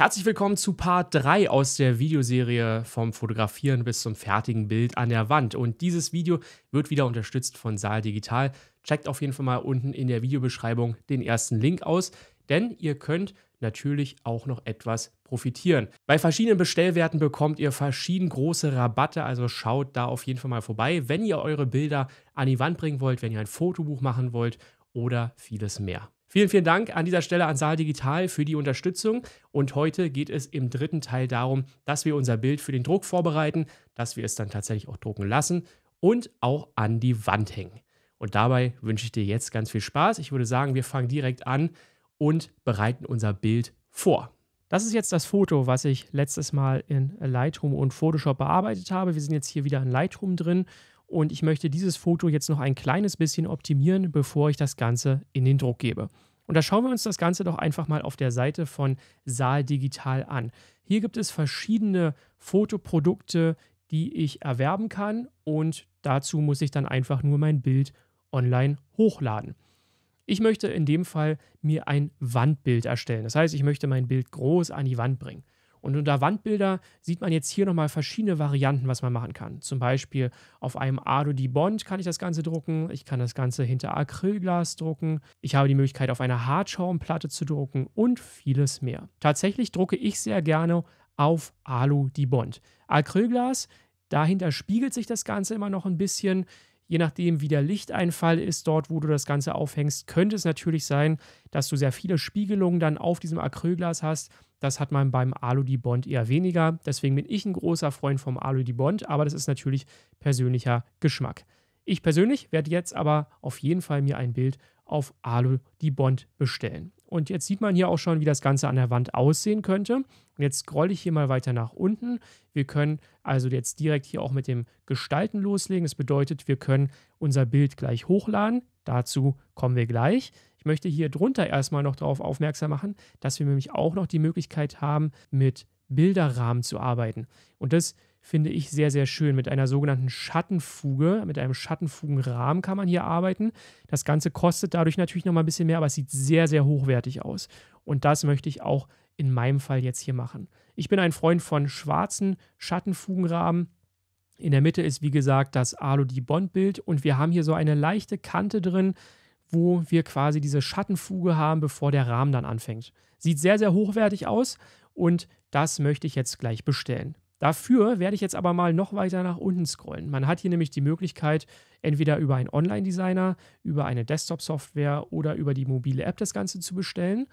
Herzlich willkommen zu Part 3 aus der Videoserie vom Fotografieren bis zum fertigen Bild an der Wand. Und dieses Video wird wieder unterstützt von Saal Digital. Checkt auf jeden Fall mal unten in der Videobeschreibung den ersten Link aus, denn ihr könnt natürlich auch noch etwas profitieren. Bei verschiedenen Bestellwerten bekommt ihr verschieden große Rabatte, also schaut da auf jeden Fall mal vorbei, wenn ihr eure Bilder an die Wand bringen wollt, wenn ihr ein Fotobuch machen wollt oder vieles mehr. Vielen, vielen Dank an dieser Stelle an Saal Digital für die Unterstützung. Und heute geht es im dritten Teil darum, dass wir unser Bild für den Druck vorbereiten, dass wir es dann tatsächlich auch drucken lassen und auch an die Wand hängen. Und dabei wünsche ich dir jetzt ganz viel Spaß. Ich würde sagen, wir fangen direkt an und bereiten unser Bild vor. Das ist jetzt das Foto, was ich letztes Mal in Lightroom und Photoshop bearbeitet habe. Wir sind jetzt hier wieder in Lightroom drin und ich möchte dieses Foto jetzt noch ein kleines bisschen optimieren, bevor ich das Ganze in den Druck gebe. Und da schauen wir uns das Ganze doch einfach mal auf der Seite von Saal Digital an. Hier gibt es verschiedene Fotoprodukte, die ich erwerben kann und dazu muss ich dann einfach nur mein Bild online hochladen. Ich möchte in dem Fall mir ein Wandbild erstellen. Das heißt, ich möchte mein Bild groß an die Wand bringen. Und unter Wandbilder sieht man jetzt hier nochmal verschiedene Varianten, was man machen kann. Zum Beispiel auf einem Adobe Bond kann ich das Ganze drucken. Ich kann das Ganze hinter Acrylglas drucken. Ich habe die Möglichkeit, auf einer Hartschaumplatte zu drucken und vieles mehr. Tatsächlich drucke ich sehr gerne auf Alu Dibond. Acrylglas, dahinter spiegelt sich das Ganze immer noch ein bisschen. Je nachdem, wie der Lichteinfall ist, dort, wo du das Ganze aufhängst, könnte es natürlich sein, dass du sehr viele Spiegelungen dann auf diesem Acrylglas hast. Das hat man beim alu Bond eher weniger. Deswegen bin ich ein großer Freund vom alu Bond, aber das ist natürlich persönlicher Geschmack. Ich persönlich werde jetzt aber auf jeden Fall mir ein Bild auf Alu die Bond bestellen. Und jetzt sieht man hier auch schon, wie das Ganze an der Wand aussehen könnte. Und jetzt scrolle ich hier mal weiter nach unten. Wir können also jetzt direkt hier auch mit dem Gestalten loslegen. Das bedeutet, wir können unser Bild gleich hochladen. Dazu kommen wir gleich. Ich möchte hier drunter erstmal noch darauf aufmerksam machen, dass wir nämlich auch noch die Möglichkeit haben, mit Bilderrahmen zu arbeiten. Und das ist finde ich sehr, sehr schön. Mit einer sogenannten Schattenfuge, mit einem Schattenfugenrahmen kann man hier arbeiten. Das Ganze kostet dadurch natürlich nochmal ein bisschen mehr, aber es sieht sehr, sehr hochwertig aus. Und das möchte ich auch in meinem Fall jetzt hier machen. Ich bin ein Freund von schwarzen Schattenfugenrahmen. In der Mitte ist, wie gesagt, das alu bond bild und wir haben hier so eine leichte Kante drin, wo wir quasi diese Schattenfuge haben, bevor der Rahmen dann anfängt. Sieht sehr, sehr hochwertig aus und das möchte ich jetzt gleich bestellen. Dafür werde ich jetzt aber mal noch weiter nach unten scrollen. Man hat hier nämlich die Möglichkeit, entweder über einen Online-Designer, über eine Desktop-Software oder über die mobile App das Ganze zu bestellen.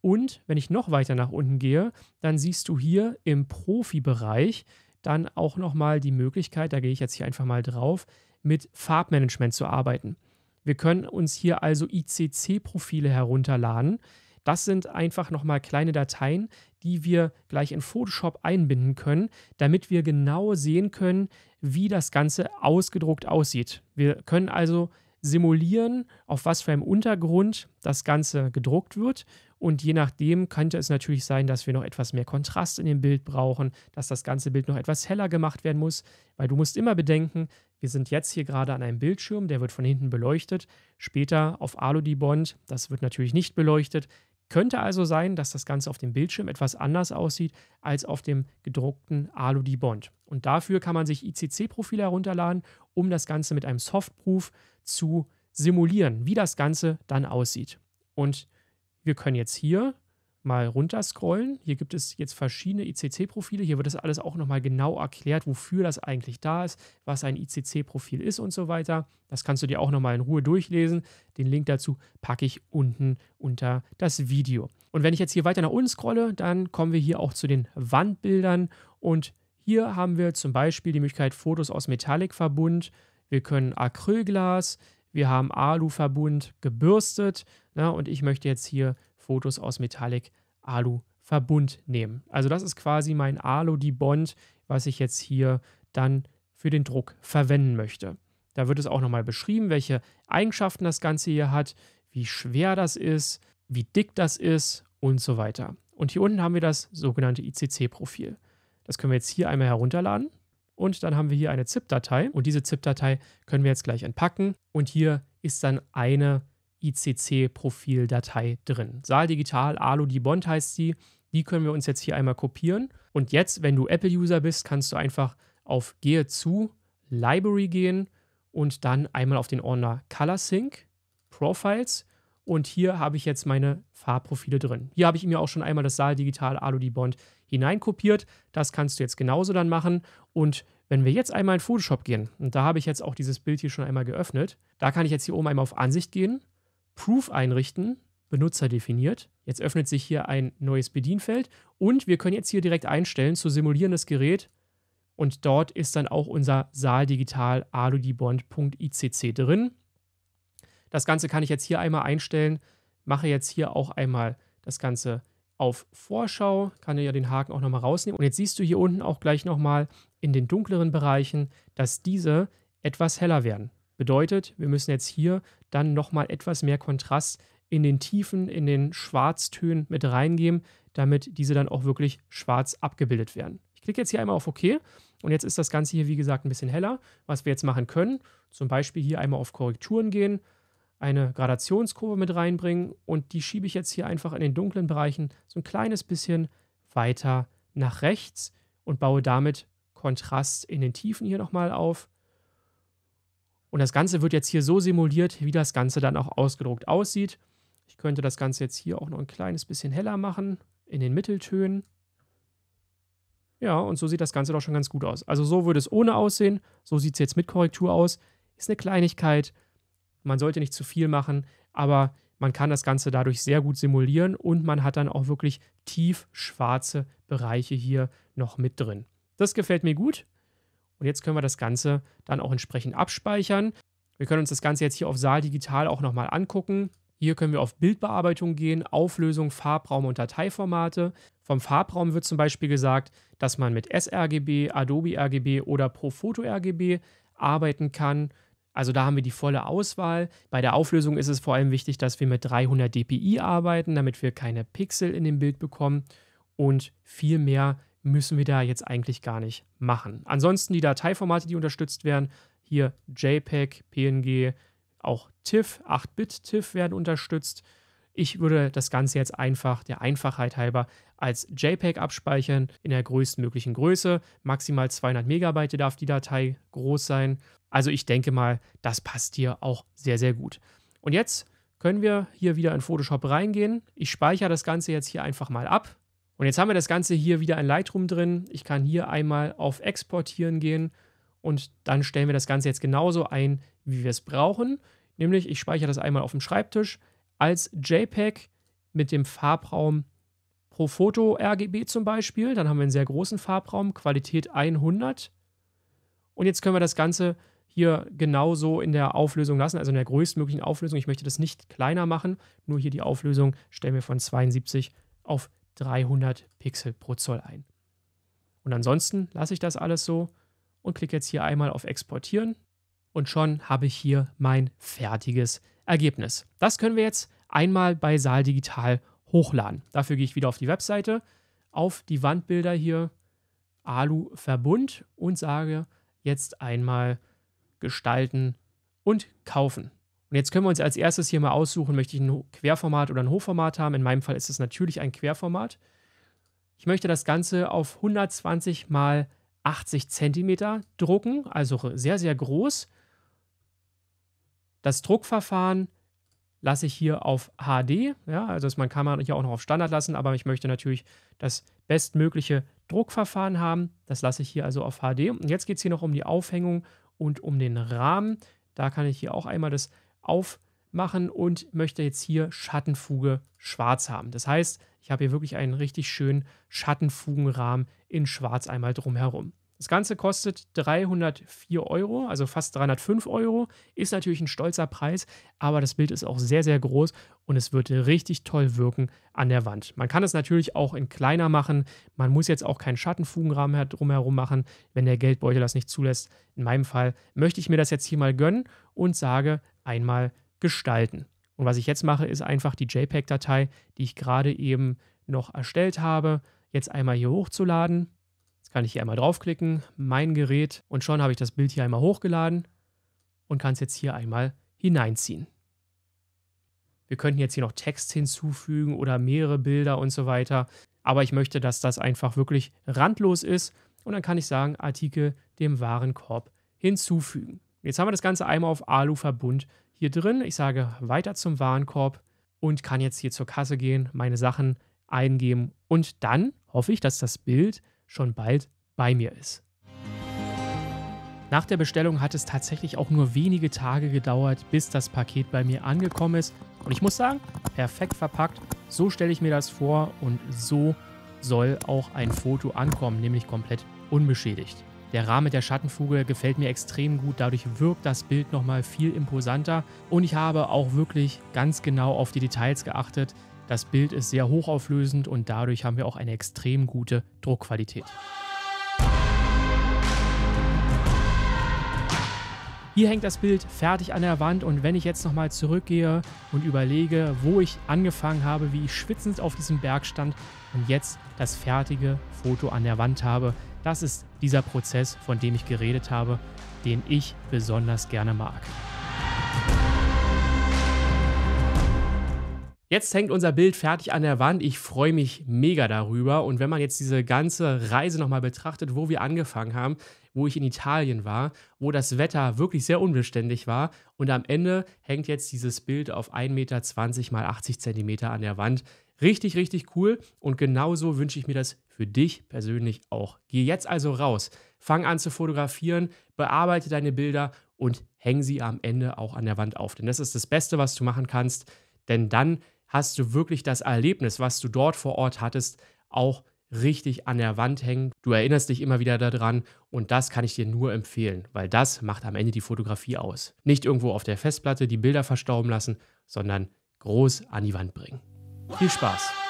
Und wenn ich noch weiter nach unten gehe, dann siehst du hier im Profibereich dann auch nochmal die Möglichkeit, da gehe ich jetzt hier einfach mal drauf, mit Farbmanagement zu arbeiten. Wir können uns hier also ICC-Profile herunterladen. Das sind einfach nochmal kleine Dateien, die wir gleich in Photoshop einbinden können, damit wir genau sehen können, wie das Ganze ausgedruckt aussieht. Wir können also simulieren, auf was für einem Untergrund das Ganze gedruckt wird. Und je nachdem könnte es natürlich sein, dass wir noch etwas mehr Kontrast in dem Bild brauchen, dass das ganze Bild noch etwas heller gemacht werden muss, weil du musst immer bedenken, wir sind jetzt hier gerade an einem Bildschirm, der wird von hinten beleuchtet, später auf Alu-Dibond, das wird natürlich nicht beleuchtet, könnte also sein, dass das Ganze auf dem Bildschirm etwas anders aussieht als auf dem gedruckten Alu-Dibond. Und dafür kann man sich ICC-Profile herunterladen, um das Ganze mit einem Softproof zu simulieren, wie das Ganze dann aussieht. Und wir können jetzt hier mal runterscrollen. Hier gibt es jetzt verschiedene ICC-Profile. Hier wird das alles auch nochmal genau erklärt, wofür das eigentlich da ist, was ein ICC-Profil ist und so weiter. Das kannst du dir auch nochmal in Ruhe durchlesen. Den Link dazu packe ich unten unter das Video. Und wenn ich jetzt hier weiter nach unten scrolle, dann kommen wir hier auch zu den Wandbildern. Und hier haben wir zum Beispiel die Möglichkeit Fotos aus Metallic-Verbund. Wir können Acrylglas, wir haben Alu-Verbund gebürstet. Na, ne? und ich möchte jetzt hier Fotos aus Metallic Alu-Verbund nehmen. Also das ist quasi mein Alu-Debond, was ich jetzt hier dann für den Druck verwenden möchte. Da wird es auch nochmal beschrieben, welche Eigenschaften das Ganze hier hat, wie schwer das ist, wie dick das ist und so weiter. Und hier unten haben wir das sogenannte ICC-Profil. Das können wir jetzt hier einmal herunterladen. Und dann haben wir hier eine ZIP-Datei. Und diese ZIP-Datei können wir jetzt gleich entpacken. Und hier ist dann eine icc profil datei drin. Saal Digital Alu Dibond heißt sie. Die können wir uns jetzt hier einmal kopieren. Und jetzt, wenn du Apple-User bist, kannst du einfach auf Gehe zu, Library gehen und dann einmal auf den Ordner Color Sync, Profiles. Und hier habe ich jetzt meine Farbprofile drin. Hier habe ich mir auch schon einmal das Saal Digital Alu Dibond hineinkopiert. Das kannst du jetzt genauso dann machen. Und wenn wir jetzt einmal in Photoshop gehen, und da habe ich jetzt auch dieses Bild hier schon einmal geöffnet, da kann ich jetzt hier oben einmal auf Ansicht gehen Proof einrichten, Benutzer definiert. Jetzt öffnet sich hier ein neues Bedienfeld und wir können jetzt hier direkt einstellen zu simulierendes Gerät und dort ist dann auch unser Saal Digital aludibond.icc drin. Das Ganze kann ich jetzt hier einmal einstellen, mache jetzt hier auch einmal das Ganze auf Vorschau, kann ja den Haken auch nochmal rausnehmen. Und jetzt siehst du hier unten auch gleich nochmal in den dunkleren Bereichen, dass diese etwas heller werden. Bedeutet, wir müssen jetzt hier dann nochmal etwas mehr Kontrast in den Tiefen, in den Schwarztönen mit reingeben, damit diese dann auch wirklich schwarz abgebildet werden. Ich klicke jetzt hier einmal auf OK und jetzt ist das Ganze hier, wie gesagt, ein bisschen heller. Was wir jetzt machen können, zum Beispiel hier einmal auf Korrekturen gehen, eine Gradationskurve mit reinbringen und die schiebe ich jetzt hier einfach in den dunklen Bereichen so ein kleines bisschen weiter nach rechts und baue damit Kontrast in den Tiefen hier nochmal auf. Und das Ganze wird jetzt hier so simuliert, wie das Ganze dann auch ausgedruckt aussieht. Ich könnte das Ganze jetzt hier auch noch ein kleines bisschen heller machen, in den Mitteltönen. Ja, und so sieht das Ganze doch schon ganz gut aus. Also so würde es ohne aussehen, so sieht es jetzt mit Korrektur aus. Ist eine Kleinigkeit, man sollte nicht zu viel machen, aber man kann das Ganze dadurch sehr gut simulieren und man hat dann auch wirklich tief schwarze Bereiche hier noch mit drin. Das gefällt mir gut. Und jetzt können wir das Ganze dann auch entsprechend abspeichern. Wir können uns das Ganze jetzt hier auf Saal Digital auch nochmal angucken. Hier können wir auf Bildbearbeitung gehen, Auflösung, Farbraum und Dateiformate. Vom Farbraum wird zum Beispiel gesagt, dass man mit sRGB, Adobe RGB oder Profoto RGB arbeiten kann. Also da haben wir die volle Auswahl. Bei der Auflösung ist es vor allem wichtig, dass wir mit 300 dpi arbeiten, damit wir keine Pixel in dem Bild bekommen. Und viel mehr müssen wir da jetzt eigentlich gar nicht machen. Ansonsten die Dateiformate, die unterstützt werden, hier JPEG, PNG, auch TIFF, 8-Bit-TIFF werden unterstützt. Ich würde das Ganze jetzt einfach der Einfachheit halber als JPEG abspeichern in der größtmöglichen Größe. Maximal 200 Megabyte darf die Datei groß sein. Also ich denke mal, das passt hier auch sehr, sehr gut. Und jetzt können wir hier wieder in Photoshop reingehen. Ich speichere das Ganze jetzt hier einfach mal ab. Und jetzt haben wir das Ganze hier wieder in Lightroom drin. Ich kann hier einmal auf Exportieren gehen und dann stellen wir das Ganze jetzt genauso ein, wie wir es brauchen. Nämlich, ich speichere das einmal auf dem Schreibtisch als JPEG mit dem Farbraum pro Foto RGB zum Beispiel. Dann haben wir einen sehr großen Farbraum, Qualität 100. Und jetzt können wir das Ganze hier genauso in der Auflösung lassen, also in der größtmöglichen Auflösung. Ich möchte das nicht kleiner machen, nur hier die Auflösung stellen wir von 72 auf 72. 300 Pixel pro Zoll ein. Und ansonsten lasse ich das alles so und klicke jetzt hier einmal auf Exportieren und schon habe ich hier mein fertiges Ergebnis. Das können wir jetzt einmal bei Saal Digital hochladen. Dafür gehe ich wieder auf die Webseite, auf die Wandbilder hier, Alu Verbund und sage jetzt einmal gestalten und kaufen. Und jetzt können wir uns als erstes hier mal aussuchen, möchte ich ein Querformat oder ein Hochformat haben. In meinem Fall ist es natürlich ein Querformat. Ich möchte das Ganze auf 120 mal 80 cm drucken, also sehr, sehr groß. Das Druckverfahren lasse ich hier auf HD. Ja, also das man kann man hier auch noch auf Standard lassen, aber ich möchte natürlich das bestmögliche Druckverfahren haben. Das lasse ich hier also auf HD. Und jetzt geht es hier noch um die Aufhängung und um den Rahmen. Da kann ich hier auch einmal das aufmachen und möchte jetzt hier Schattenfuge schwarz haben. Das heißt, ich habe hier wirklich einen richtig schönen Schattenfugenrahmen in schwarz einmal drumherum. Das Ganze kostet 304 Euro, also fast 305 Euro. Ist natürlich ein stolzer Preis, aber das Bild ist auch sehr, sehr groß und es wird richtig toll wirken an der Wand. Man kann es natürlich auch in kleiner machen. Man muss jetzt auch keinen Schattenfugenrahmen drumherum machen, wenn der Geldbeutel das nicht zulässt. In meinem Fall möchte ich mir das jetzt hier mal gönnen und sage einmal gestalten. Und was ich jetzt mache, ist einfach die JPEG-Datei, die ich gerade eben noch erstellt habe, jetzt einmal hier hochzuladen Jetzt kann ich hier einmal draufklicken, mein Gerät und schon habe ich das Bild hier einmal hochgeladen und kann es jetzt hier einmal hineinziehen. Wir könnten jetzt hier noch Text hinzufügen oder mehrere Bilder und so weiter. Aber ich möchte, dass das einfach wirklich randlos ist. Und dann kann ich sagen, Artikel dem Warenkorb hinzufügen. Jetzt haben wir das Ganze einmal auf Alu-Verbund hier drin. Ich sage weiter zum Warenkorb und kann jetzt hier zur Kasse gehen, meine Sachen eingeben. Und dann hoffe ich, dass das Bild schon bald bei mir ist. Nach der Bestellung hat es tatsächlich auch nur wenige Tage gedauert, bis das Paket bei mir angekommen ist. Und ich muss sagen, perfekt verpackt. So stelle ich mir das vor und so soll auch ein Foto ankommen, nämlich komplett unbeschädigt. Der Rahmen der Schattenfuge gefällt mir extrem gut, dadurch wirkt das Bild nochmal viel imposanter und ich habe auch wirklich ganz genau auf die Details geachtet, das Bild ist sehr hochauflösend und dadurch haben wir auch eine extrem gute Druckqualität. Hier hängt das Bild fertig an der Wand und wenn ich jetzt nochmal zurückgehe und überlege, wo ich angefangen habe, wie ich schwitzend auf diesem Berg stand und jetzt das fertige Foto an der Wand habe, das ist dieser Prozess, von dem ich geredet habe, den ich besonders gerne mag. Jetzt hängt unser Bild fertig an der Wand. Ich freue mich mega darüber. Und wenn man jetzt diese ganze Reise nochmal betrachtet, wo wir angefangen haben, wo ich in Italien war, wo das Wetter wirklich sehr unbeständig war. Und am Ende hängt jetzt dieses Bild auf 1,20 Meter mal 80 Zentimeter an der Wand. Richtig, richtig cool. Und genauso wünsche ich mir das für dich persönlich auch. Geh jetzt also raus, fang an zu fotografieren, bearbeite deine Bilder und häng sie am Ende auch an der Wand auf. Denn das ist das Beste, was du machen kannst. Denn dann hast du wirklich das Erlebnis, was du dort vor Ort hattest, auch richtig an der Wand hängen. Du erinnerst dich immer wieder daran und das kann ich dir nur empfehlen, weil das macht am Ende die Fotografie aus. Nicht irgendwo auf der Festplatte die Bilder verstauben lassen, sondern groß an die Wand bringen. Viel Spaß!